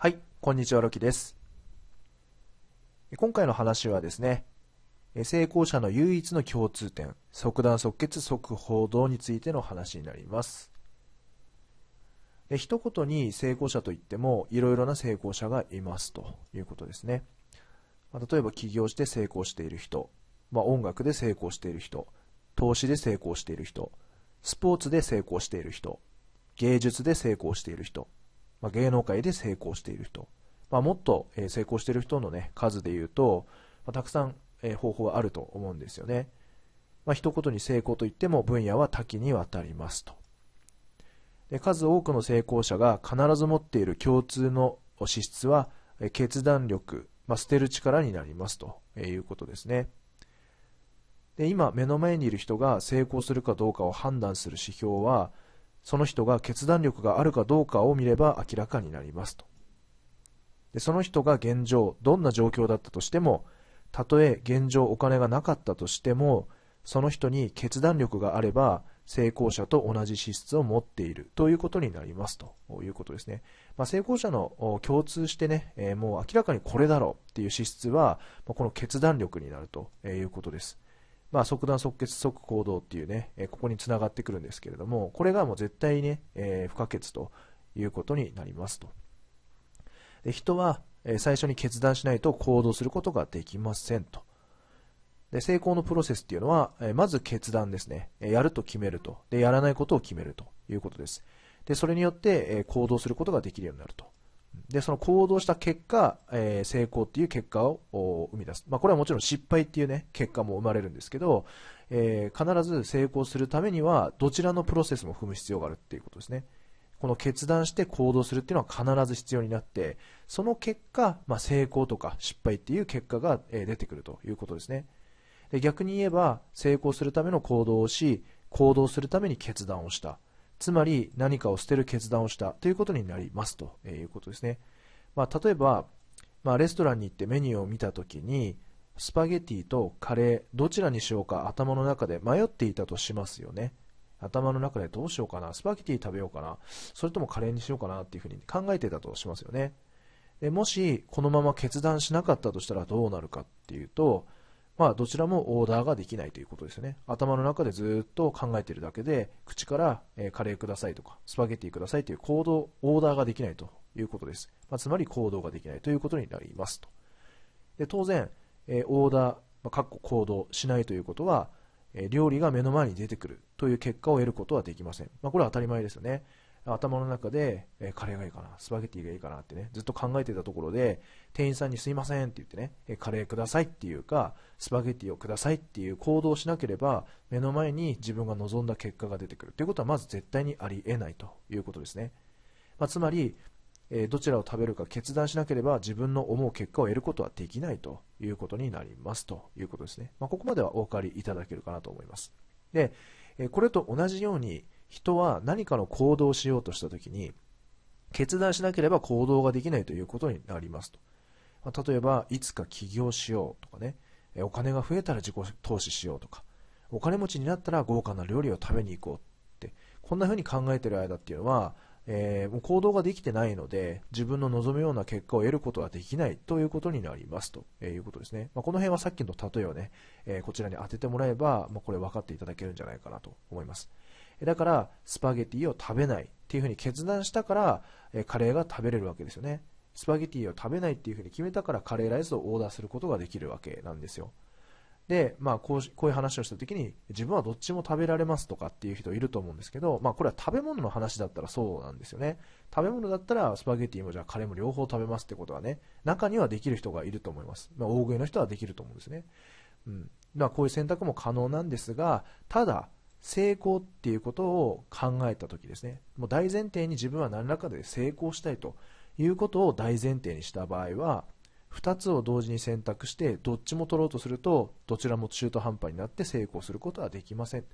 はい、こんにちは、ロキです。今回の話はですね、成功者の唯一の共通点、即断即決即報道についての話になります。一言に成功者といってもいろいろな成功者がいますということですね、例えば起業して成功している人、まあ、音楽で成功している人投資で成功している人スポーツで成功している人芸術で成功している人、まあ、芸能界で成功している人、まもっと成功している人の、ね、数で言うと、またくさん方法はあると思うんですよね、まあ、一言に成功といっても分野は多岐にわたりますとで数多くの成功者が必ず持っている共通の資質は決断力、まあ、捨てる力になりますということですねで今目の前にいる人が成功するかどうかを判断する指標はその人が決断力があるかどうかを見れば明らかになりますとでその人が現状どんな状況だったとしてもたとえ現状お金がなかったとしてもその人に決断力があれば成功者と同じ資質を持っているということになりますということですね。まあ、成功者の共通してね、えもう明らかにこれだろうっていう資質は、まこの決断力になるということです。まあ、即断即決即行動っていうね、ここにつながってくるんですけれども、これがもう絶対ね、え不可欠ということになりますと。で人は最初に決断しないと行動することができませんと。で、成功のプロセスっていうのは、えまず決断ですね。えやると決めると。で、やらないことを決めるということです。で、それによって、え行動することができるようになると。で、その行動した結果、え成功っていう結果を生み出す。まあ、これはもちろん失敗っていうね、結果も生まれるんですけど、え必ず成功するためには、どちらのプロセスも踏む必要があるっていうことですね。この決断して行動するっていうのは必ず必要になって、その結果、まあ、成功とか失敗っていう結果が出てくるということですね。で逆に言えば成功するための行動をし行動するために決断をしたつまり何かを捨てる決断をしたということになりますということですね、まあ、例えば、まあ、レストランに行ってメニューを見た時にスパゲティとカレーどちらにしようか頭の中で迷っていたとしますよね頭の中でどうしようかなスパゲティ食べようかなそれともカレーにしようかなっていうふうに考えていたとしますよねでもしこのまま決断しなかったとしたらどうなるかっていうとまあ、どちらもオーダーができないということですね。頭の中でずっと考えているだけで、口から、えカレーくださいとか、スパゲティくださいという行動、オーダーができないということです。まあ、つまり行動ができないということになりますと。で当然、えオーダー、まあ、かっこ行動しないということは、え料理が目の前に出てくるという結果を得ることはできません。まあ、これは当たり前ですよね。頭の中で、えー、カレーがいいかな、スパゲティがいいかなってね、ずっと考えてたところで、店員さんにすいませんって言ってね、えー、カレーくださいっていうか、スパゲティをくださいっていう行動をしなければ、目の前に自分が望んだ結果が出てくるということは、まず絶対にありえないということですね。まあ、つまり、えー、どちらを食べるか決断しなければ自分の思う結果を得ることはできないということになりますということですね。まあ、ここまではお分かりいただけるかなと思います。で、えこれと同じように、人は何かの行動をしようとしたときに、決断しなければ行動ができないということになりますと。まあ、例えば、いつか起業しようとかね、お金が増えたら自己投資しようとか、お金持ちになったら豪華な料理を食べに行こうって、こんな風に考えてる間っていうのは、えー、もう行動ができてないので、自分の望むような結果を得ることはできないということになりますということですね。まあ、この辺はさっきの例えをね、えー、こちらに当ててもらえば、まあ、これ分かっていただけるんじゃないかなと思います。だからスパゲティを食べないっていうふうに決断したから、えカレーが食べれるわけですよねスパゲティを食べないっていうふうに決めたからカレーライスをオーダーすることができるわけなんですよで、まあ、こうこういう話をした時に自分はどっちも食べられますとかっていう人いると思うんですけど、まあ、これは食べ物の話だったらそうなんですよね食べ物だったらスパゲティもじゃあカレーも両方食べますってことはね中にはできる人がいると思います、まあ、大食いの人はできると思うんですね、うんまあ、こういう選択も可能なんですがただ成功っていうことを考えた時ですねもう大前提に自分は何らかで成功したいということを大前提にした場合は2つを同時に選択してどっちも取ろうとするとどちらも中途半端になって成功することはできません、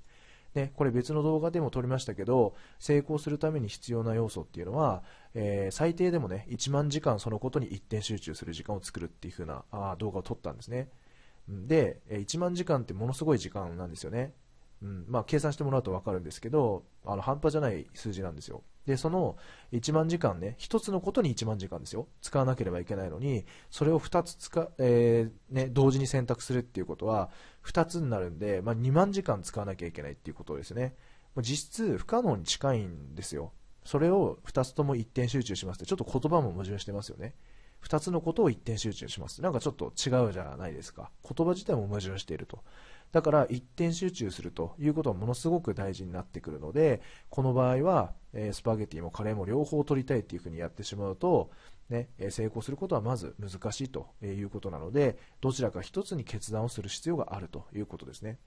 ね、これ別の動画でも撮りましたけど成功するために必要な要素っていうのは、えー、最低でもね1万時間そのことに一点集中する時間を作るっていう風なあ動画を撮ったんですねで1万時間ってものすごい時間なんですよねうん、まあ、計算してもらうと分かるんですけど、あの、半端じゃない数字なんですよ。で、その1万時間ね、1つのことに1万時間ですよ。使わなければいけないのに、それを2つ使、えー、ね、同時に選択するっていうことは、2つになるんで、まあ、2万時間使わなきゃいけないっていうことですね。実質不可能に近いんですよ。それを2つとも一点集中しますって、ちょっと言葉も矛盾してますよね。2つのことを一点集中します。なんかちょっと違うじゃないですか。言葉自体も矛盾していると。だから一点集中するということはものすごく大事になってくるので、この場合は、えスパゲティもカレーも両方取りたいっていうふうにやってしまうと、ね、成功することはまず難しいということなので、どちらか一つに決断をする必要があるということですね。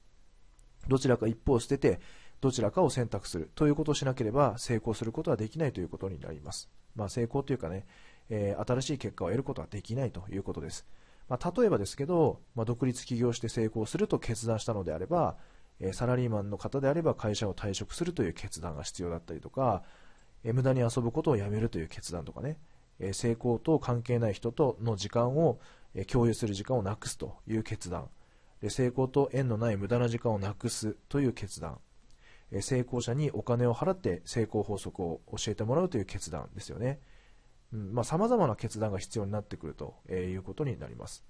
どちらか一方を捨てて、どちらかを選択するということをしなければ成功することはできないということになります。まあ、成功というかね、えー、新しい結果を得ることはできないということです。まあ、例えばですけど、まあ、独立起業して成功すると決断したのであれば、えサラリーマンの方であれば会社を退職するという決断が必要だったりとか、え無駄に遊ぶことをやめるという決断とかね、え成功と関係ない人との時間を、え共有する時間をなくすという決断で、成功と縁のない無駄な時間をなくすという決断、え成功者にお金を払って成功法則を教えてもらうという決断ですよね。まあ、様々な決断が必要になってくるということになります。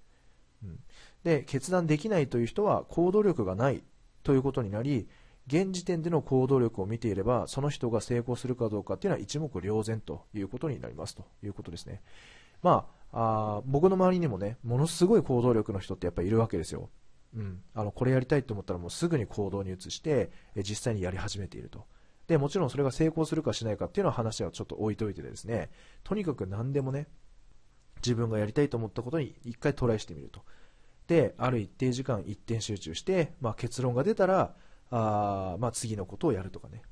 うん、で、決断できないという人は行動力がないということになり、現時点での行動力を見ていれば、その人が成功するかどうかっていうのは一目瞭然ということになりますということですね。まあ、あ僕の周りにもね、ものすごい行動力の人ってやっぱいるわけですよ。うん。あの、これやりたいと思ったらもうすぐに行動に移して、実際にやり始めていると。で、もちろんそれが成功するかしないかっていうのは話はちょっと置いといてですね、とにかく何でもね、自分がやりたいと思ったことに一回トライしてみると。で、ある一定時間一点集中して、まあ、結論が出たら、あまあ、次のことをやるとかね。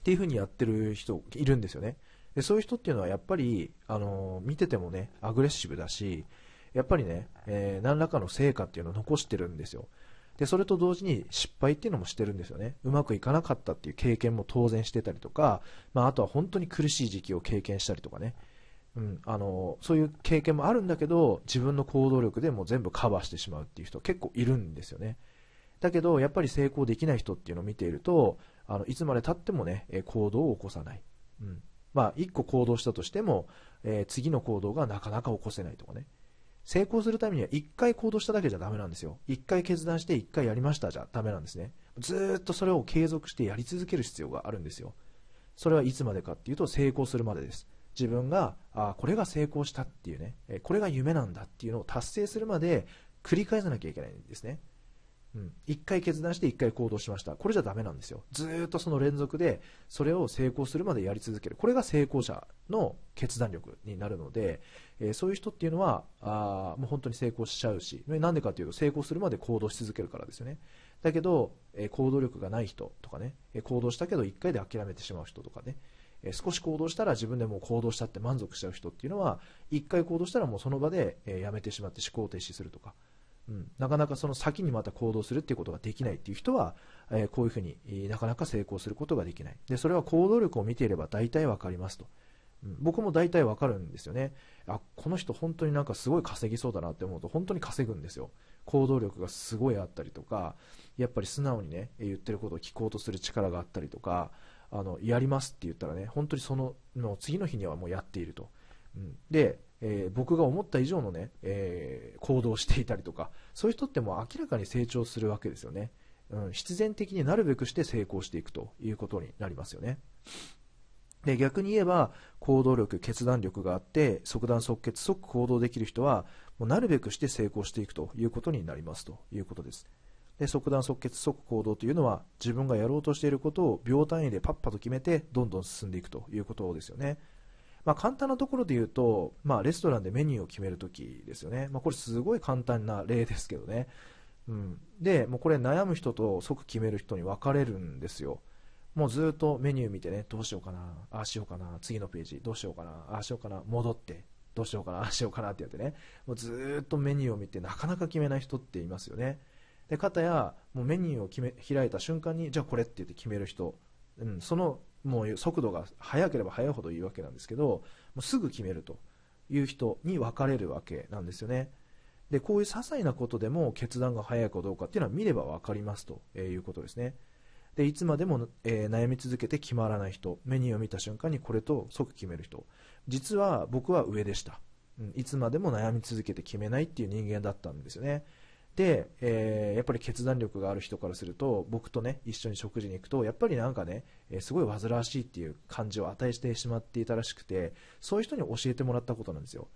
っていうふうにやってる人いるんですよね。でそういう人っていうのはやっぱり、あのー、見ててもね、アグレッシブだし、やっぱりね、えー、何らかの成果っていうのを残してるんですよ。で、それと同時に失敗っていうのもしてるんですよね。うまくいかなかったっていう経験も当然してたりとか、まあ、あとは本当に苦しい時期を経験したりとかね。うん、あの、そういう経験もあるんだけど、自分の行動力でも全部カバーしてしまうっていう人結構いるんですよね。だけど、やっぱり成功できない人っていうのを見ていると、あの、いつまでたってもね、行動を起こさない。うん。まあ、一個行動したとしても、えー、次の行動がなかなか起こせないとかね。成功するためには1回行動しただけじゃダメなんですよ。1回決断して1回やりましたじゃダメなんですね。ずっとそれを継続してやり続ける必要があるんですよ。それはいつまでかっていうと成功するまでです。自分が、あこれが成功したっていうね、これが夢なんだっていうのを達成するまで繰り返さなきゃいけないんですね。うん、1回決断して1回行動しました。これじゃダメなんですよ。ずっとその連続で、それを成功するまでやり続ける。これが成功者の決断力になるので、えー、そういう人っていうのは、あもう本当に成功しちゃうし、なんでかっていうと成功するまで行動し続けるからですよね。だけど、えー、行動力がない人とかね、えー、行動したけど1回で諦めてしまう人とかね、え少し行動したら自分でもう行動したって満足しちゃう人っていうのは、1回行動したらもうその場で、えやめてしまって思考停止するとか、うん、なかなかその先にまた行動するっていうことができないっていう人は、えー、こういうふうに、えなかなか成功することができない。で、それは行動力を見ていれば大体わかりますと。うん、僕も大体わかるんですよね。あ、この人本当になんかすごい稼ぎそうだなって思うと本当に稼ぐんですよ。行動力がすごいあったりとか、やっぱり素直にね、言ってることを聞こうとする力があったりとか、あの、やりますって言ったらね、本当にその、の次の日にはもうやっていると。うん、で、えー、僕が思った以上のね、えー、行動をしていたりとか、そういう人ってもう明らかに成長するわけですよね。うん、必然的になるべくして成功していくということになりますよね。で、逆に言えば、行動力、決断力があって、即断即決、即行動できる人は、もうなるべくして成功していくということになりますということです。で、即断即決、即行動というのは、自分がやろうとしていることを秒単位でパッパと決めて、どんどん進んでいくということですよね。まあ、簡単なところで言うと、まあ、レストランでメニューを決めるときですよね、まあ、これすごい簡単な例ですけどね、うん、でもうこれ悩む人と即決める人に分かれるんですよもうずっとメニュー見てねどうしようかなああしようかな次のページどうしようかなああしようかな戻ってどうしようかなああしようかなってやってねもうずっとメニューを見てなかなか決めない人っていますよねでかたやもうメニューを決め開いた瞬間にじゃあこれって言って決める人、うん、そのもう速度が速ければ速いほどいいわけなんですけど、もうすぐ決めるという人に分かれるわけなんですよね。で、こういう些細なことでも決断が早いかどうかっていうのは見れば分かりますということですね。で、いつまでも、えー、悩み続けて決まらない人、メニューを見た瞬間にこれと即決める人。実は僕は上でした。うん、いつまでも悩み続けて決めないっていう人間だったんですよね。、えー、やっぱり決断力がある人からすると、僕とね、一緒に食事に行くと、やっぱりなんかね、えすごい煩わしいっていう感じを与えてしまっていたらしくて、そういう人に教えてもらったことなんですよ。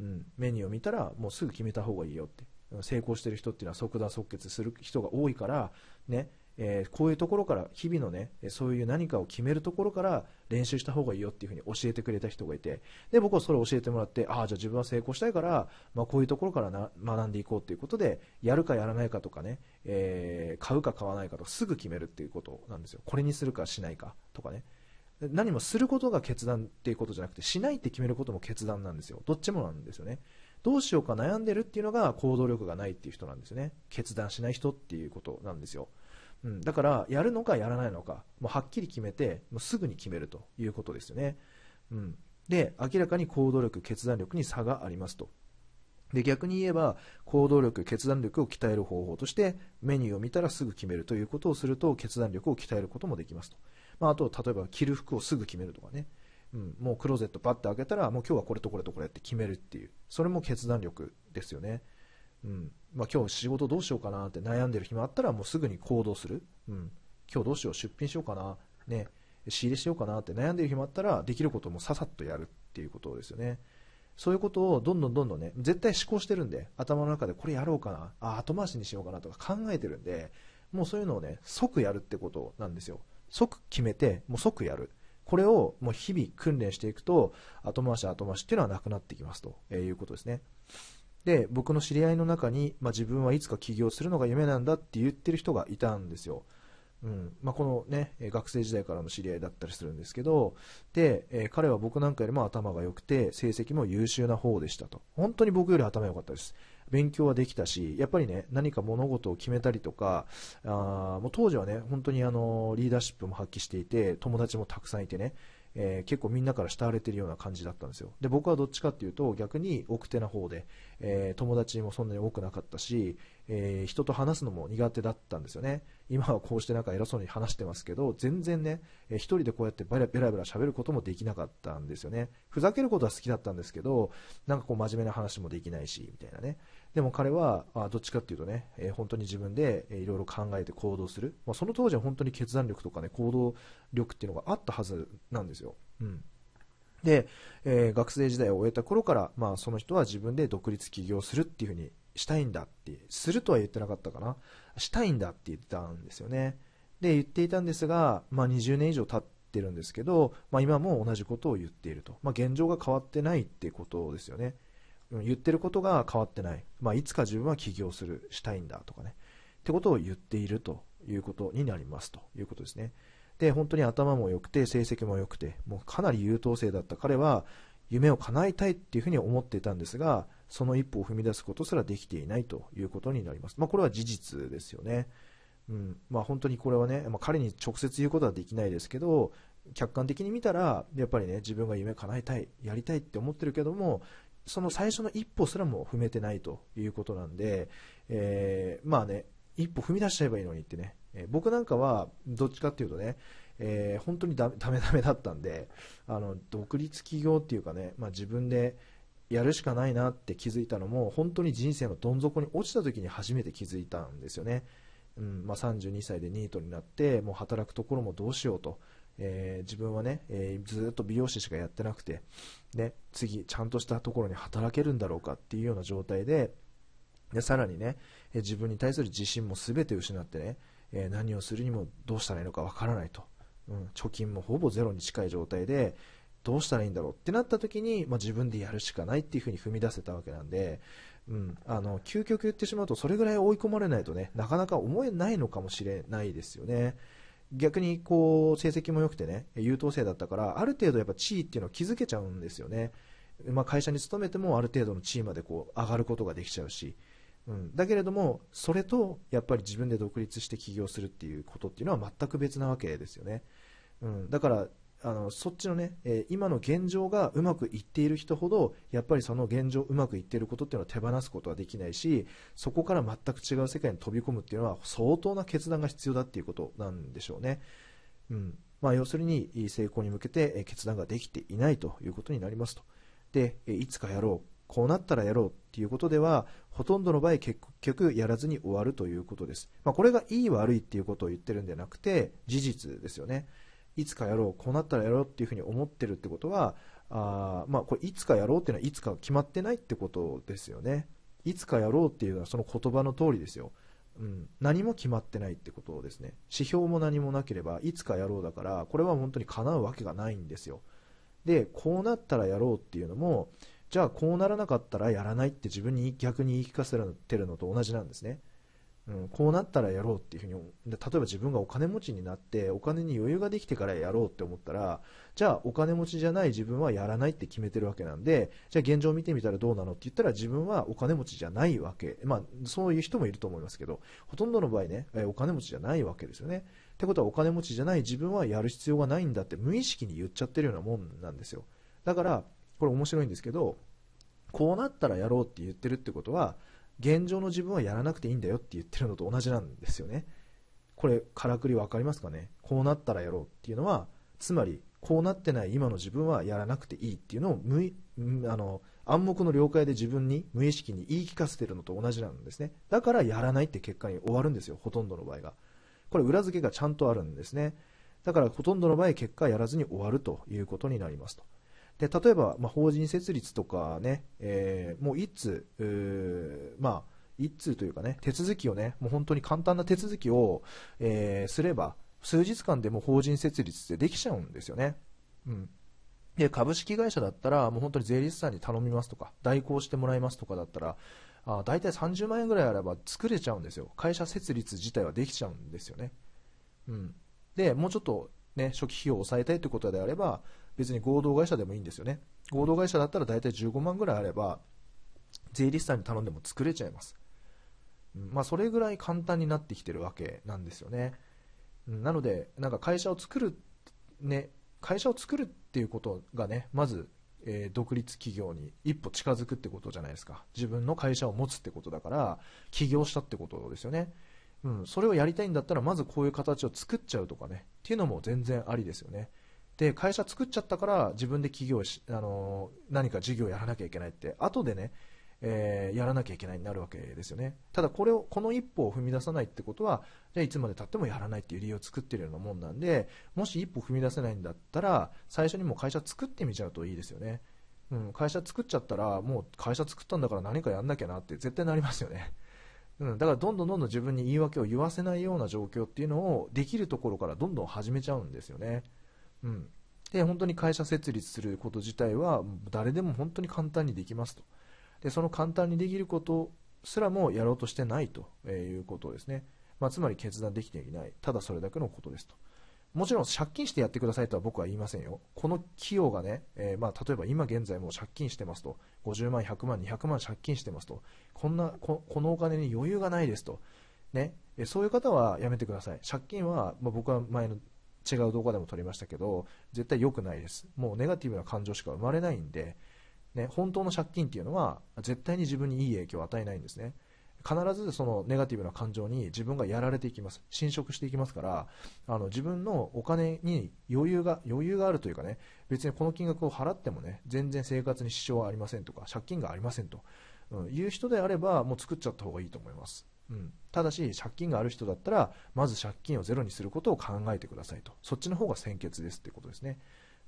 うん、メニューを見たら、もうすぐ決めた方がいいよって。成功してる人っていうのは即断即決する人が多いから、ね、えー、こういうところから日々のねそういう何かを決めるところから練習した方がいいよっていう風に教えてくれた人がいてで僕はそれを教えてもらってああじゃあ自分は成功したいから、まあ、こういうところからな学んでいこうということでやるかやらないかとかね、えー、買うか買わないかとかすぐ決めるっていうことなんですよこれにするかしないかとかね何もすることが決断っていうことじゃなくてしないって決めることも決断なんですよどっちもなんですよねどうしようか悩んでるっていうのが行動力がないっていう人なんですよね決断しない人っていうことなんですようん、だから、やるのかやらないのか、もうはっきり決めて、もうすぐに決めるということですよね。うん、で、明らかに行動力、決断力に差がありますと。で、逆に言えば、行動力、決断力を鍛える方法として、メニューを見たらすぐ決めるということをすると、決断力を鍛えることもできますと。まあ、あと、例えば、着る服をすぐ決めるとかね。うん、もうクローゼットパッて開けたら、もう今日はこれとこれとこれって決めるっていう。それも決断力ですよね。うん。まあ、今日仕事どうしようかなって悩んでる暇あったらもうすぐに行動する。うん。今日どうしよう、出品しようかな。ね。仕入れしようかなって悩んでる暇あったらできることもささっとやるっていうことですよね。そういうことをどんどんどんどんね、絶対思考してるんで、頭の中でこれやろうかな、あ、後回しにしようかなとか考えてるんで、もうそういうのをね、即やるってことなんですよ。即決めて、もう即やる。これをもう日々訓練していくと、後回し後回しっていうのはなくなってきますということですね。で、僕の知り合いの中に、まあ、自分はいつか起業するのが夢なんだって言ってる人がいたんですよ。うんまあ、このね、学生時代からの知り合いだったりするんですけど、で、えー、彼は僕なんかよりも頭が良くて、成績も優秀な方でしたと。本当に僕より頭良かったです。勉強はできたし、やっぱりね、何か物事を決めたりとか、あもう当時はね、本当にあの、リーダーシップも発揮していて、友達もたくさんいてね、えー、結構みんなから慕われてるような感じだったんですよ。で、僕はどっちかっていうと逆に奥手な方で、えー、友達もそんなに多くなかったし、えー、人と話すのも苦手だったんですよね。今はこうしてなんか偉そうに話してますけど、全然ね、えー、一人でこうやってバラベラベラ喋ることもできなかったんですよね。ふざけることは好きだったんですけど、なんかこう真面目な話もできないし、みたいなね。でも彼は、まあ、どっちかっていうとね、えー、本当に自分でいろいろ考えて行動する、まあ、その当時は本当に決断力とかね、行動力っていうのがあったはずなんですよ。うん。で、えー、学生時代を終えた頃から、まあ、その人は自分で独立起業するっていうふうにしたいんだって、するとは言ってなかったかな。したいんだって言ってたんですよね。で、言っていたんですが、まあ、20年以上経ってるんですけど、まあ、今も同じことを言っていると。まあ、現状が変わってないってことですよね。言ってることが変わってない。まあ、いつか自分は起業する、したいんだとかね。ってことを言っているということになりますということですね。で、本当に頭も良くて、成績も良くて、もうかなり優等生だった彼は、夢を叶えたいっていうふうに思っていたんですが、その一歩を踏み出すことすらできていないということになります。まあ、これは事実ですよね。うん。まあ、本当にこれはね、まあ、彼に直接言うことはできないですけど、客観的に見たら、やっぱりね、自分が夢叶えたい、やりたいって思ってるけども、その最初の一歩すらも踏めてないということなんで、えー、まあね、一歩踏み出しちゃえばいいのにってね、えー、僕なんかはどっちかっていうとね、えー、本当にダメダメだったんで、あの、独立起業っていうかね、まあ、自分でやるしかないなって気づいたのも、本当に人生のどん底に落ちた時に初めて気づいたんですよね。うんまあ、32歳でニートになって、もう働くところもどうしようと。えー、自分はね、えー、ずっと美容師しかやってなくて、ね、次、ちゃんとしたところに働けるんだろうかっていうような状態で、でさらにね、え自分に対する自信も全て失ってね、え何をするにもどうしたらいいのかわからないと、うん、貯金もほぼゼロに近い状態で、どうしたらいいんだろうってなった時に、まあ、自分でやるしかないっていう風に踏み出せたわけなんで、うん、あの究極言ってしまうとそれぐらい追い込まれないとねなかなか思えないのかもしれないですよね。逆にこう成績も良くてね優等生だったからある程度やっぱ地位っていうのを築けちゃうんですよね、まあ、会社に勤めてもある程度の地位までこう上がることができちゃうし、うん、だけれどもそれとやっぱり自分で独立して起業するっていうことっていうのは全く別なわけですよね、うん、だからあのそっちのね、えー、今の現状がうまくいっている人ほどやっぱりその現状うまくいっていることっていうのは手放すことはできないしそこから全く違う世界に飛び込むっていうのは相当な決断が必要だっていうことなんでしょうね。うんまあ、要するに成功に向けて決断ができていないということになりますと。でいつかやろうこうなったらやろうっていうことではほとんどの場合結局やらずに終わるということです、まあ、これがいい悪いっていうことを言ってるんじゃなくて事実ですよねいつかやろう、こうなったらやろうっていうふうに思ってるってことは、あまあ、これいつかやろうっていうのはいつか決まってないってことですよね。いつかやろうっていうのはその言葉の通りですよ。うん、何も決まってないってことですね。指標も何もなければ、いつかやろうだから、これは本当に叶うわけがないんですよ。で、こうなったらやろうっていうのも、じゃあこうならなかったらやらないって自分に逆に言い聞かせてるのと同じなんですね。うん、こうなったらやろうっていうふうに例えば自分がお金持ちになってお金に余裕ができてからやろうって思ったらじゃあお金持ちじゃない自分はやらないって決めてるわけなんでじゃあ現状を見てみたらどうなのって言ったら自分はお金持ちじゃないわけ、まあ、そういう人もいると思いますけどほとんどの場合ねお金持ちじゃないわけですよねってことはお金持ちじゃない自分はやる必要がないんだって無意識に言っちゃってるようなもんなんですよだからこれ面白いんですけどこうなったらやろうって言ってるってことは現状の自分はやらなくていいんだよって言ってるのと同じなんですよね。これ、からくり分かりますかねこうなったらやろうっていうのは、つまり、こうなってない今の自分はやらなくていいっていうのを無あの暗黙の了解で自分に無意識に言い聞かせてるのと同じなんですね。だからやらないって結果に終わるんですよ、ほとんどの場合が。これ裏付けがちゃんとあるんですね。だからほとんどの場合結果やらずに終わるということになりますと。で例えば、まあ、法人設立とかね、えー、もう一通、まあ、一通というかね、手続きをね、もう本当に簡単な手続きを、えー、すれば、数日間でも法人設立ってできちゃうんですよね。うん。で、株式会社だったら、もう本当に税理士さんに頼みますとか、代行してもらいますとかだったら、あ大体30万円ぐらいあれば作れちゃうんですよ。会社設立自体はできちゃうんですよね。うん。で、もうちょっとね、初期費用を抑えたいということであれば、別に合同会社でもいいんですよね合同会社だったら大体15万ぐらいあれば税理士さんに頼んでも作れちゃいます、まあ、それぐらい簡単になってきてるわけなんですよね、なのでなんか会社を作るね会社を作るっていうことがねまずえ独立企業に一歩近づくってことじゃないですか自分の会社を持つってことだから起業したってことですよね、うん、それをやりたいんだったらまずこういう形を作っちゃうとかねっていうのも全然ありですよねで会社作っちゃったから自分で起業しあの何か事業やらなきゃいけないって後でね、えー、やらなきゃいけないになるわけですよねただこれをこの一歩を踏み出さないってことはじゃいつまでたってもやらないっていう理由を作ってるようなもんなんでもし一歩踏み出せないんだったら最初にもう会社作ってみちゃうといいですよね、うん、会社作っちゃったらもう会社作ったんだから何かやんなきゃなって絶対なりますよねうん、だからどんどんどんどん自分に言い訳を言わせないような状況っていうのをできるところからどんどん始めちゃうんですよね。うん、で本当に会社設立すること自体は誰でも本当に簡単にできますとでその簡単にできることすらもやろうとしてないということですね、まあ、つまり決断できていないただそれだけのことですともちろん借金してやってくださいとは僕は言いませんよ。この企業がね、えー、まあ例えば今現在も借金してますと、50万、100万、200万借金してますと、こんなこ、このお金に余裕がないですと、ね、そういう方はやめてください。借金は、まあ、僕は前の違う動画でも撮りましたけど、絶対良くないです。もうネガティブな感情しか生まれないんで、ね、本当の借金っていうのは、絶対に自分にいい影響を与えないんですね。必ずそのネガティブな感情に自分がやられていきます。侵食していきますから、あの自分のお金に余裕が、余裕があるというかね、別にこの金額を払ってもね、全然生活に支障はありませんとか、借金がありませんと、うん、いう人であれば、もう作っちゃった方がいいと思います。うん、ただし借金がある人だったらまず借金をゼロにすることを考えてくださいとそっちの方が先決ですってことですね、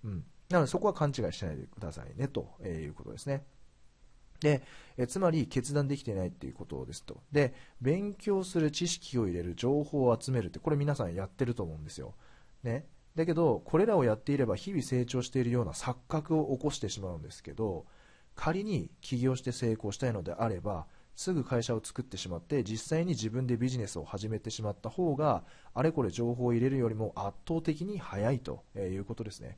うん、なのでそこは勘違いしないでくださいねということですねでえつまり決断できてないっていうことですとで勉強する知識を入れる情報を集めるってこれ皆さんやってると思うんですよ、ね、だけどこれらをやっていれば日々成長しているような錯覚を起こしてしまうんですけど仮に起業して成功したいのであればすぐ会社を作ってしまって実際に自分でビジネスを始めてしまった方があれこれ情報を入れるよりも圧倒的に早いということですね、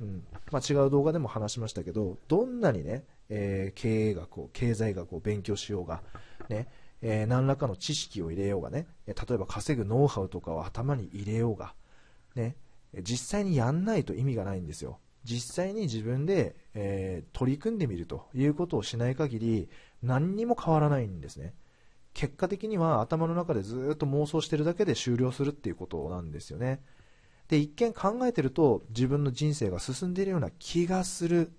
うんまあ、違う動画でも話しましたけどどんなにね、えー、経営学を経済学を勉強しようがねえー、何らかの知識を入れようがね例えば稼ぐノウハウとかを頭に入れようが、ね、実際にやんないと意味がないんですよ実際に自分で、えー、取り組んでみるということをしない限り何にも変わらないんですね。結果的には頭の中でずっと妄想してるだけで終了するっていうことなんですよね。で、一見考えてると自分の人生が進んでいるような気がする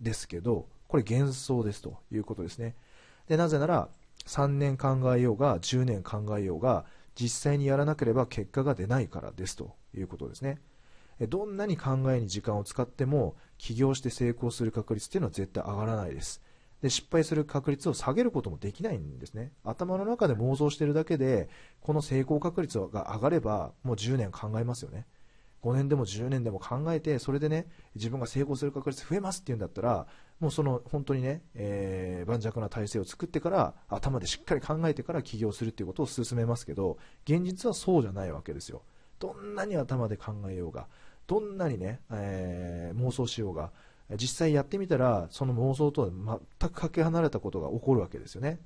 ですけど、これ幻想ですということですね。で、なぜなら3年考えようが10年考えようが実際にやらなければ結果が出ないからですということですね。どんなに考えに時間を使っても起業して成功する確率っていうのは絶対上がらないです。で、失敗する確率を下げることもできないんですね。頭の中で妄想してるだけで、この成功確率が上がれば、もう10年考えますよね。5年でも10年でも考えて、それでね、自分が成功する確率増えますっていうんだったら、もうその本当にね、えー、盤石な体制を作ってから、頭でしっかり考えてから起業するっていうことを進めますけど、現実はそうじゃないわけですよ。どんなに頭で考えようが、どんなにね、えー、妄想しようが、実際やってみたらその妄想とは全くかけ離れたことが起こるわけですよね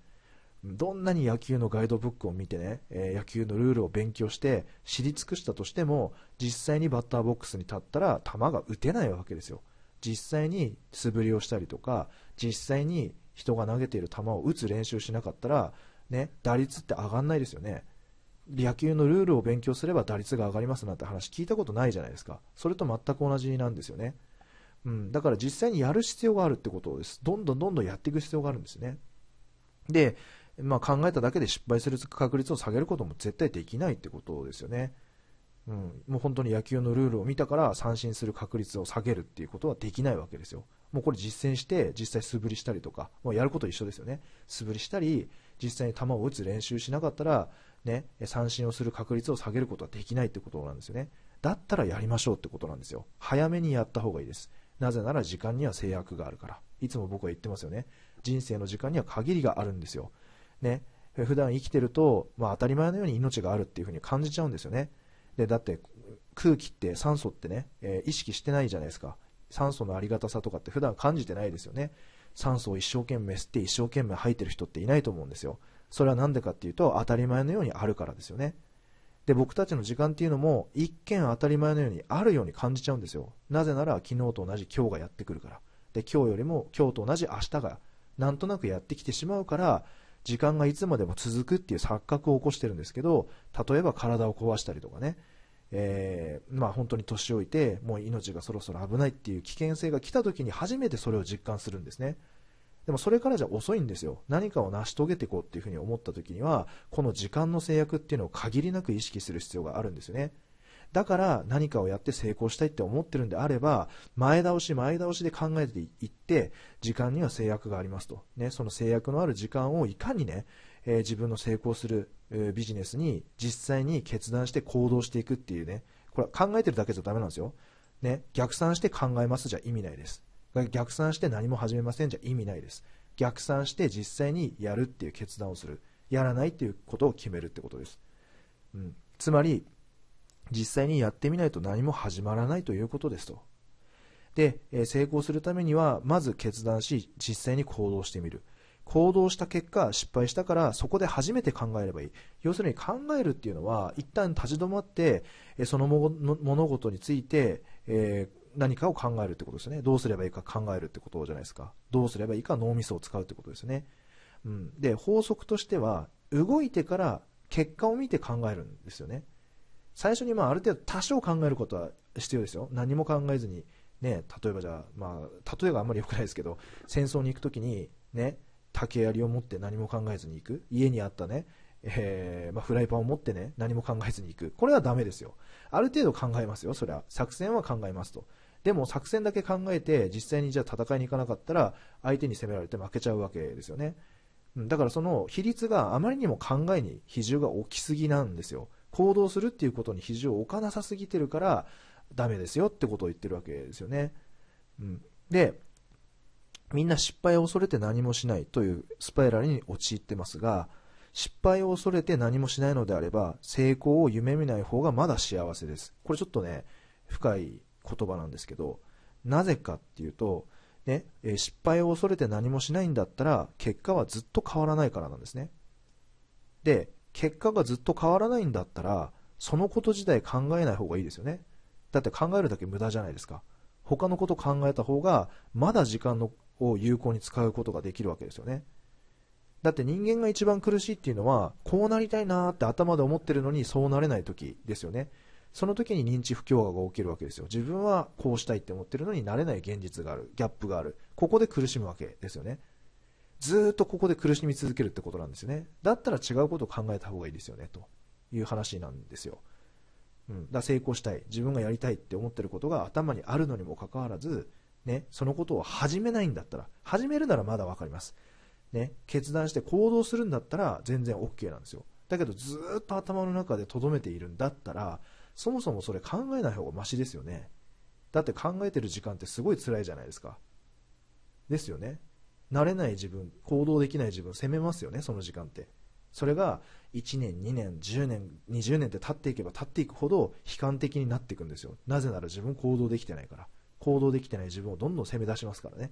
どんなに野球のガイドブックを見てね、え野球のルールを勉強して知り尽くしたとしても実際にバッターボックスに立ったら球が打てないわけですよ実際に素振りをしたりとか実際に人が投げている球を打つ練習しなかったら、ね、打率って上がんないですよね野球のルールを勉強すれば打率が上がりますなんて話聞いたことないじゃないですかそれと全く同じなんですよねうん、だから実際にやる必要があるってことです。どんどんどんどんやっていく必要があるんですね。で、まあ、考えただけで失敗する確率を下げることも絶対できないってことですよね。うん、もう本当に野球のルールを見たから三振する確率を下げるっていうことはできないわけですよ。もうこれ実践して実際素振りしたりとか、もうやること一緒ですよね。素振りしたり、実際に球を打つ練習しなかったら、ね、三振をする確率を下げることはできないってことなんですよね。だったらやりましょうってことなんですよ。早めにやった方がいいです。なぜなら時間には制約があるから。いつも僕は言ってますよね。人生の時間には限りがあるんですよ。ね。普段生きてると、まあ、当たり前のように命があるっていうふうに感じちゃうんですよね。で、だって空気って酸素ってね、えー、意識してないじゃないですか。酸素のありがたさとかって普段感じてないですよね。酸素を一生懸命吸って一生懸命吐いてる人っていないと思うんですよ。それは何でかっていうと当たり前のようにあるからですよね。で僕たちの時間っていうのも一見当たり前のようにあるように感じちゃうんですよなぜなら昨日と同じ今日がやってくるからで今日よりも今日と同じ明日がなんとなくやってきてしまうから時間がいつまでも続くっていう錯覚を起こしてるんですけど例えば体を壊したりとかね、えー、まあ、本当に年老いてもう命がそろそろ危ないっていう危険性が来た時に初めてそれを実感するんですね。でもそれからじゃ遅いんですよ。何かを成し遂げていこうっていうふうに思った時には、この時間の制約っていうのを限りなく意識する必要があるんですよね。だから何かをやって成功したいって思ってるんであれば、前倒し前倒しで考えていって、時間には制約がありますと。ね、その制約のある時間をいかにね、えー、自分の成功する、えー、ビジネスに実際に決断して行動していくっていうね、これは考えてるだけじゃダメなんですよ。ね、逆算して考えますじゃ意味ないです。逆算して何も始めませんじゃ意味ないです。逆算して実際にやるっていう決断をする。やらないっていうことを決めるってことです。うん。つまり、実際にやってみないと何も始まらないということですと。で、え成功するためには、まず決断し、実際に行動してみる。行動した結果、失敗したから、そこで初めて考えればいい。要するに考えるっていうのは、一旦立ち止まって、その物事について、えー、何かを考えるってことですね。どうすればいいか考えるってことじゃないですか。どうすればいいか脳みそを使うってことですね。うん。で、法則としては、動いてから結果を見て考えるんですよね。最初にまあある程度多少考えることは必要ですよ。何も考えずに、ね、例えばじゃあ、まあ、例えがあんまり良くないですけど、戦争に行くときに、ね、竹槍を持って何も考えずに行く。家にあったね、えー、まあ、フライパンを持ってね、何も考えずに行く。これはダメですよ。ある程度考えますよ、それは。作戦は考えますと。でも作戦だけ考えて実際にじゃあ戦いに行かなかったら相手に攻められて負けちゃうわけですよね。だからその比率があまりにも考えに比重が置きすぎなんですよ。行動するっていうことに比重を置かなさすぎてるからダメですよってことを言ってるわけですよね。うん、で、みんな失敗を恐れて何もしないというスパイラルに陥ってますが、失敗を恐れて何もしないのであれば、成功を夢見ない方がまだ幸せです。これちょっとね、深い言葉なんですけど、なぜかっていうと、ね、失敗を恐れて何もしないんだったら、結果はずっと変わらないからなんですね。で、結果がずっと変わらないんだったら、そのこと自体考えない方がいいですよね。だって考えるだけ無駄じゃないですか。他のこと考えた方が、まだ時間のを有効に使うことができるわけですよね。だって人間が一番苦しいっていうのは、こうなりたいなーって頭で思ってるのにそうなれない時ですよね。その時に認知不協和が起きるわけですよ。自分はこうしたいって思ってるのになれない現実がある、ギャップがある。ここで苦しむわけですよね。ずっとここで苦しみ続けるってことなんですよね。だったら違うことを考えた方がいいですよね、という話なんですよ。うん。だ成功したい。自分がやりたいって思ってることが頭にあるのにもかかわらず、ね、そのことを始めないんだったら、始めるならまだわかります。ね、決断して行動するんだったら全然 OK なんですよ。だけどずっと頭の中で留めているんだったら、そもそもそれ考えない方がマシですよね。だって考えてる時間ってすごい辛いじゃないですか。ですよね。慣れない自分、行動できない自分、責めますよね、その時間って。それが1年、2年、10年、20年って経っていけば経っていくほど悲観的になっていくんですよ。なぜなら自分行動できてないから。行動できてない自分をどんどん責め出しますからね。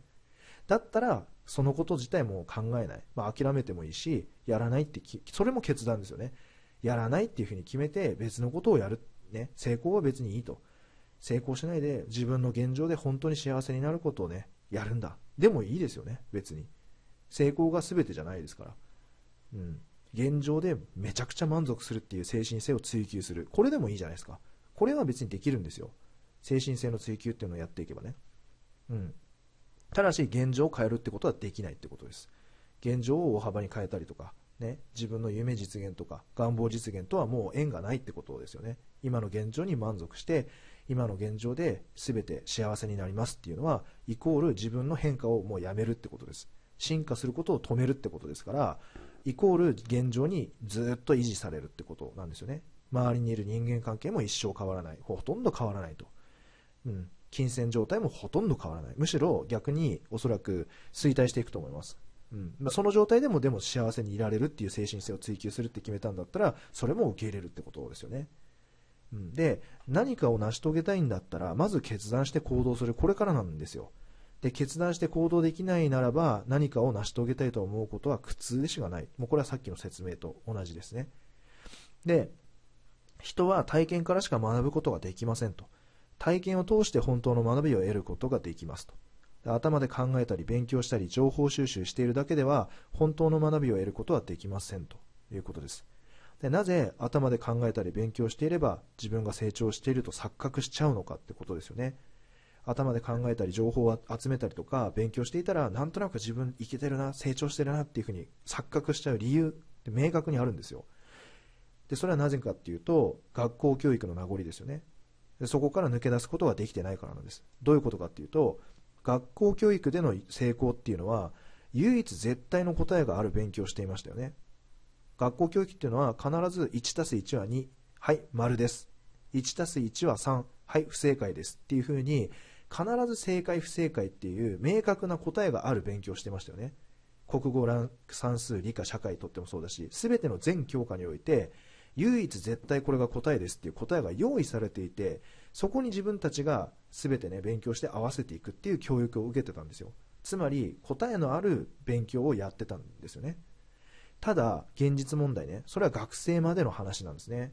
だったら、そのこと自体も考えない。まあ、諦めてもいいし、やらないってそれも決断ですよね。やらないっていうふうに決めて別のことをやるっね、成功は別にいいと。成功しないで自分の現状で本当に幸せになることをね、やるんだ。でもいいですよね、別に。成功が全てじゃないですから。うん。現状でめちゃくちゃ満足するっていう精神性を追求する。これでもいいじゃないですか。これは別にできるんですよ。精神性の追求っていうのをやっていけばね。うん。ただし、現状を変えるってことはできないってことです。現状を大幅に変えたりとか、ね、自分の夢実現とか願望実現とはもう縁がないってことですよね。今の現状に満足して今の現状で全て幸せになりますっていうのはイコール自分の変化をもうやめるってことです進化することを止めるってことですからイコール現状にずっと維持されるってことなんですよね周りにいる人間関係も一生変わらないほとんど変わらないと、うん、金銭状態もほとんど変わらないむしろ逆におそらく衰退していくと思いますうんまあ、その状態でもでも幸せにいられるっていう精神性を追求するって決めたんだったらそれも受け入れるってことですよね。で、何かを成し遂げたいんだったら、まず決断して行動する。これからなんですよ。で、決断して行動できないならば、何かを成し遂げたいと思うことは苦痛でしかない。もうこれはさっきの説明と同じですね。で、人は体験からしか学ぶことができませんと。体験を通して本当の学びを得ることができますと。頭で考えたり勉強したり情報収集しているだけでは本当の学びを得ることはできませんということです。でなぜ頭で考えたり勉強していれば自分が成長していると錯覚しちゃうのかってことですよね頭で考えたり情報を集めたりとか勉強していたらなんとなく自分いけてるな成長してるなっていうふうに錯覚しちゃう理由って明確にあるんですよでそれはなぜかっていうと学校教育の名残ですよねでそこから抜け出すことができてないからなんですどういうことかっていうと学校教育での成功っていうのは唯一絶対の答えがある勉強をしていましたよね学校教育っていうのは必ず1たす1は2、はい、丸です。1たす1は3、はい、不正解です。っていうふうに、必ず正解不正解っていう明確な答えがある勉強してましたよね。国語、算数、理科、社会とってもそうだし、全ての全教科において、唯一絶対これが答えですっていう答えが用意されていて、そこに自分たちが全てね、勉強して合わせていくっていう教育を受けてたんですよ。つまり、答えのある勉強をやってたんですよね。ただ、現実問題ね、それは学生までの話なんですね。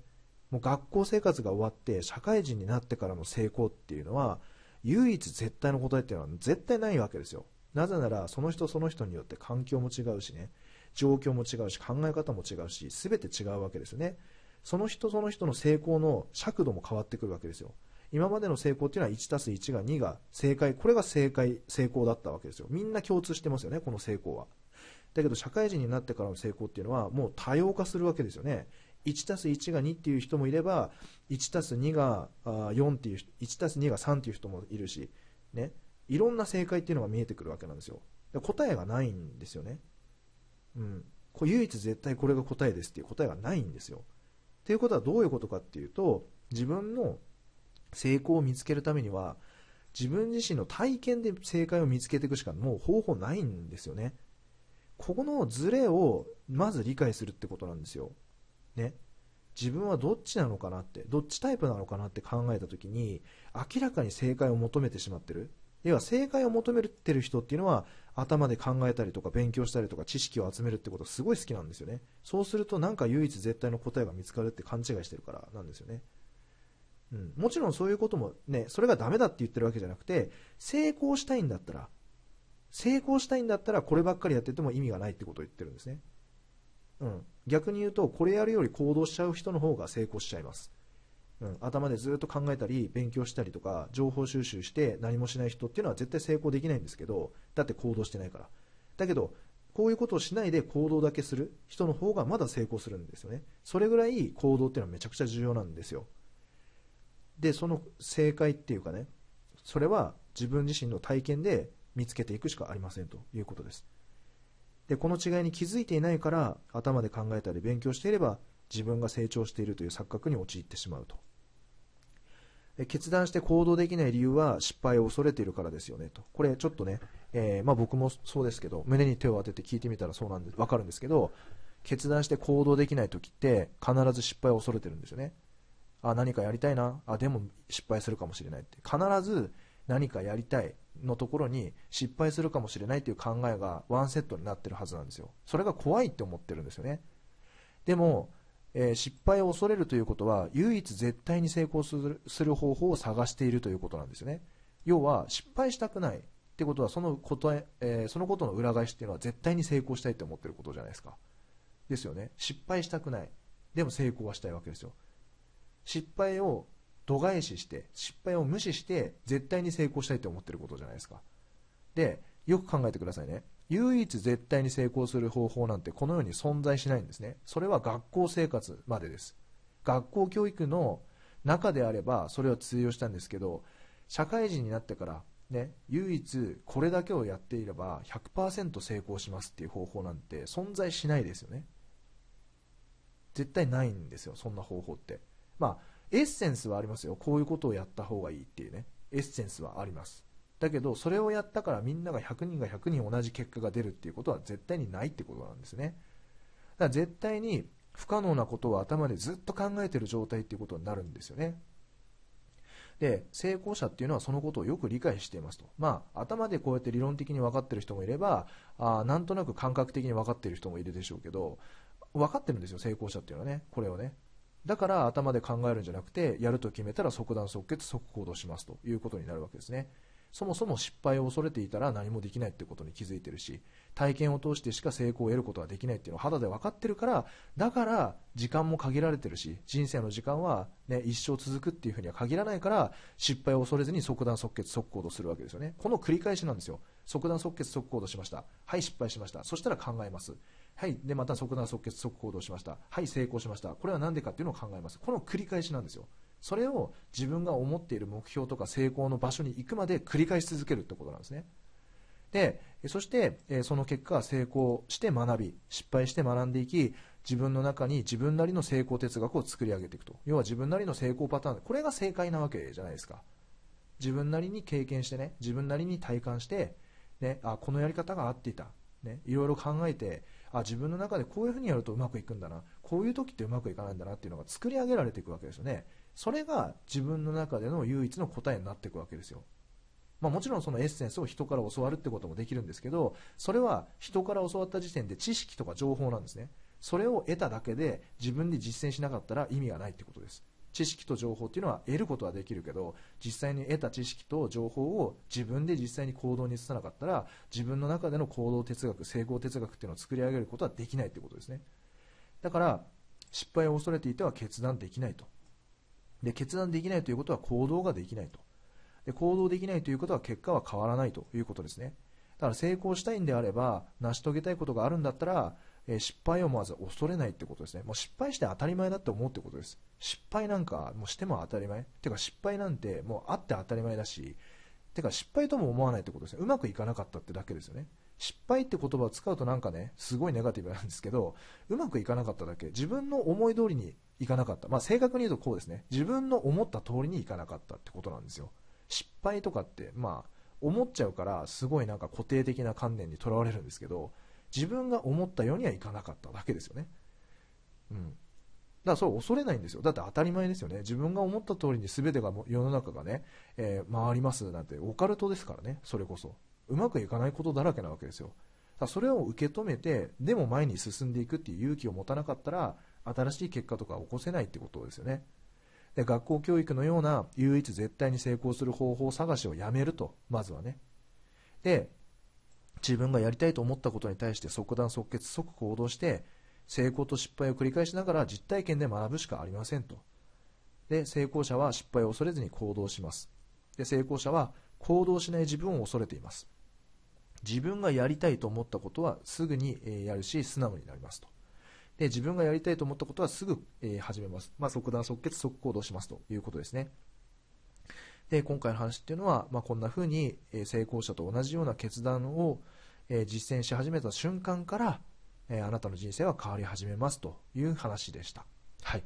もう学校生活が終わって社会人になってからの成功っていうのは唯一絶対の答えっていうのは絶対ないわけですよ。なぜならその人その人によって環境も違うしね、状況も違うし考え方も違うし全て違うわけですよね。その人その人の成功の尺度も変わってくるわけですよ。今までの成功っていうのは1たす1が2が正解、これが正解、成功だったわけですよ。みんな共通してますよね、この成功は。だけど社会人になってからの成功っていうのはもう多様化するわけですよね。1たす1が2っていう人もいれば、1たす2が4っていう、1たす2が3っていう人もいるし、ね。いろんな正解っていうのが見えてくるわけなんですよ。答えがないんですよね。うん。こ唯一絶対これが答えですっていう答えがないんですよ。っていうことはどういうことかっていうと、自分の成功を見つけるためには、自分自身の体験で正解を見つけていくしかもう方法ないんですよね。ここのズレをまず理解するってことなんですよ。ね。自分はどっちなのかなって、どっちタイプなのかなって考えた時に、明らかに正解を求めてしまってる。要は正解を求めてる人っていうのは頭で考えたりとか勉強したりとか知識を集めるってことすごい好きなんですよね。そうするとなんか唯一絶対の答えが見つかるって勘違いしてるからなんですよね。うん、もちろんそういうこともね、それがダメだって言ってるわけじゃなくて、成功したいんだったら、成功したいんだったらこればっかりやってても意味がないってことを言ってるんですね。うん。逆に言うと、これやるより行動しちゃう人の方が成功しちゃいます。うん。頭でずっと考えたり、勉強したりとか、情報収集して何もしない人っていうのは絶対成功できないんですけど、だって行動してないから。だけど、こういうことをしないで行動だけする人の方がまだ成功するんですよね。それぐらい行動っていうのはめちゃくちゃ重要なんですよ。で、その正解っていうかね、それは自分自身の体験で見つけていくしかありませんということです。で、この違いに気づいていないから、頭で考えたり勉強していれば、自分が成長しているという錯覚に陥ってしまうと。決断して行動できない理由は失敗を恐れているからですよねと。これちょっとね、えー、まあ、僕もそうですけど、胸に手を当てて聞いてみたらそうなんで、わかるんですけど、決断して行動できない時って必ず失敗を恐れてるんですよね。あ、何かやりたいな。あ、でも失敗するかもしれないって。必ず何かやりたい。のところに失敗するかもしれないという考えがワンセットになってるはずなんですよ。それが怖いって思ってるんですよね。でも、えー、失敗を恐れるということは唯一絶対に成功するする方法を探しているということなんですよね。要は失敗したくないってことはそのことえ、えー、そのことの裏返しっていうのは絶対に成功したいって思ってることじゃないですか。ですよね。失敗したくない。でも成功はしたいわけですよ。失敗を度外視して、失敗を無視して、絶対に成功したいと思ってることじゃないですか。で、よく考えてくださいね。唯一絶対に成功する方法なんてこの世に存在しないんですね。それは学校生活までです。学校教育の中であればそれは通用したんですけど、社会人になってからね、唯一これだけをやっていれば100%成功しますっていう方法なんて存在しないですよね。絶対ないんですよ、そんな方法って。まあ、エッセンスはありますよ。こういうことをやった方がいいっていうね。エッセンスはあります。だけど、それをやったからみんなが100人が100人同じ結果が出るっていうことは絶対にないってことなんですね。だから絶対に不可能なことを頭でずっと考えてる状態っていうことになるんですよね。で、成功者っていうのはそのことをよく理解していますと。まあ、頭でこうやって理論的に分かってる人もいれば、あなんとなく感覚的に分かってる人もいるでしょうけど、分かってるんですよ、成功者っていうのはね。これをね。だから頭で考えるんじゃなくて、やると決めたら即断即決即行動しますということになるわけですね。そもそも失敗を恐れていたら何もできないってことに気づいてるし、体験を通してしか成功を得ることはできないっていうのを肌で分かってるから、だから時間も限られてるし、人生の時間はね、一生続くっていうふうには限らないから、失敗を恐れずに即断即決即行動するわけですよね。この繰り返しなんですよ。即断即決即行動しました。はい、失敗しました。そしたら考えます。はい。で、また即断即決即行動しました。はい、成功しました。これは何でかっていうのを考えます。この繰り返しなんですよ。それを自分が思っている目標とか成功の場所に行くまで繰り返し続けるってことなんですね。で、そして、その結果、成功して学び、失敗して学んでいき、自分の中に自分なりの成功哲学を作り上げていくと。要は自分なりの成功パターン、これが正解なわけじゃないですか。自分なりに経験してね、自分なりに体感して、ね、あ、このやり方が合っていた。ね、いろいろ考えて、あ自分の中でこういうふうにやるとうまくいくんだなこういう時ってうまくいかないんだなっていうのが作り上げられていくわけですよねそれが自分の中での唯一の答えになっていくわけですよまあ、もちろんそのエッセンスを人から教わるってこともできるんですけどそれは人から教わった時点で知識とか情報なんですねそれを得ただけで自分で実践しなかったら意味がないってことです知識と情報っていうのは得ることはできるけど実際に得た知識と情報を自分で実際に行動に移さなかったら自分の中での行動哲学成功哲学っていうのを作り上げることはできないってことですねだから失敗を恐れていては決断できないとで決断できないということは行動ができないとで行動できないということは結果は変わらないということですねだから成功したいんであれば成し遂げたいことがあるんだったらえ失敗をまず恐れないってことですね。もう失敗して当たり前だって思うってことです。失敗なんかもうしても当たり前。てか失敗なんてもうあって当たり前だし、てか失敗とも思わないってことですね。うまくいかなかったってだけですよね。失敗って言葉を使うとなんかね、すごいネガティブなんですけど、うまくいかなかっただけ。自分の思い通りにいかなかった。まあ正確に言うとこうですね。自分の思った通りにいかなかったってことなんですよ。失敗とかって、まあ、思っちゃうから、すごいなんか固定的な観念にとらわれるんですけど、自分が思ったようにはいかなかっただけですよね。うん。だからそれ恐れないんですよ。だって当たり前ですよね。自分が思った通りに全てが世の中がね、えー、回りますなんてオカルトですからね、それこそ。うまくいかないことだらけなわけですよ。だそれを受け止めて、でも前に進んでいくっていう勇気を持たなかったら、新しい結果とか起こせないってことですよね。で学校教育のような唯一絶対に成功する方法探しをやめると、まずはね。で、自分がやりたいと思ったことに対して即断即決即行動して成功と失敗を繰り返しながら実体験で学ぶしかありませんと。で、成功者は失敗を恐れずに行動します。で、成功者は行動しない自分を恐れています。自分がやりたいと思ったことはすぐにやるし、素直になりますと。で、自分がやりたいと思ったことはすぐ始めます。まあ、即断即決即行動しますということですね。で、今回の話っていうのは、まあ、こんな風に成功者と同じような決断を実践し始めた瞬間から、あなたの人生は変わり始めますという話でした。はい。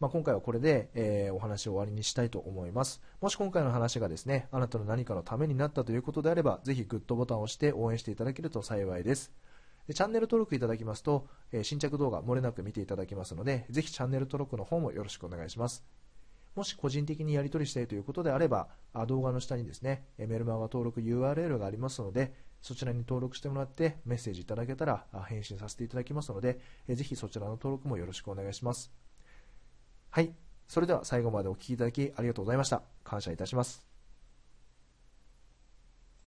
まあ、今回はこれで、えー、お話を終わりにしたいと思います。もし今回の話がですね、あなたの何かのためになったということであれば、ぜひグッドボタンを押して応援していただけると幸いです。でチャンネル登録いただきますと、えー、新着動画漏れなく見ていただけますので、ぜひチャンネル登録の方もよろしくお願いします。もし個人的にやり取りしたいということであれば、動画の下にですね、メルマガ登録 URL がありますので、そちらに登録してもらってメッセージいただけたら返信させていただきますので、ぜひそちらの登録もよろしくお願いします。はい。それでは最後までお聴きいただきありがとうございました。感謝いたします。